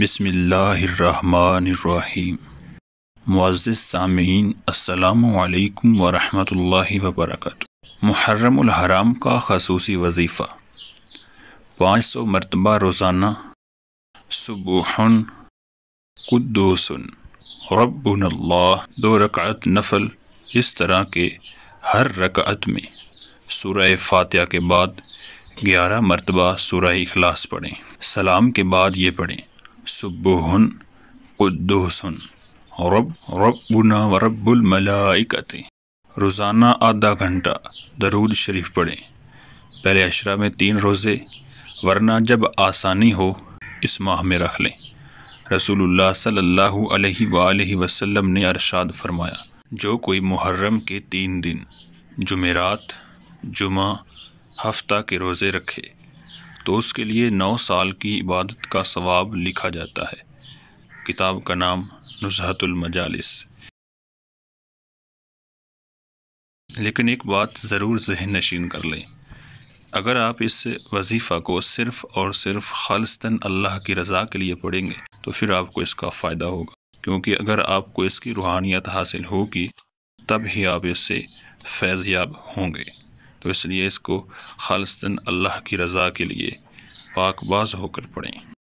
बसमीम मुआज़ सामीन असलकम वरहि वबरक हराम का खसूस वजीफ़ा पाँच सौ मरतबा रोज़ाना सुबहन कुदोसन रबन दो रकअत नफल इस तरह के हर रकअत में सूरह फातह के बाद ग्यारह मरतबा सूरह इखलास पढ़ें सलाम के बाद ये पढ़ें सुबुहन कुद्दूसन रब रबुना व रबुलमलाइकते रोज़ाना आधा घंटा दरूद शरीफ पढ़ें पहले अशरा में तीन रोज़े वरना जब आसानी हो इस माह में रख लें रसूलुल्लाह सल्लल्लाहु अलैहि वसल्लम ने अरशाद फरमाया जो कोई मुहर्रम के तीन दिन जुमेरात जुमा हफ्ता के रोज़े रखे तो उसके लिए नौ साल की इबादत का सवाब लिखा जाता है किताब का नाम नुजहतुलमजालस लेकिन एक बात ज़रूर जहन नशीन कर लें अगर आप इस वजीफ़ा को सिर्फ़ और सिर्फ खालस्तन अल्लाह की रज़ा के लिए पढ़ेंगे तो फिर आपको इसका फ़ायदा होगा क्योंकि अगर आपको इसकी रूहानियत हासिल होगी तब ही आप इससे फैज़ याब होंगे तो इसलिए इसको खालसन अल्लाह की रज़ा के लिए पाकबाज होकर पढ़ें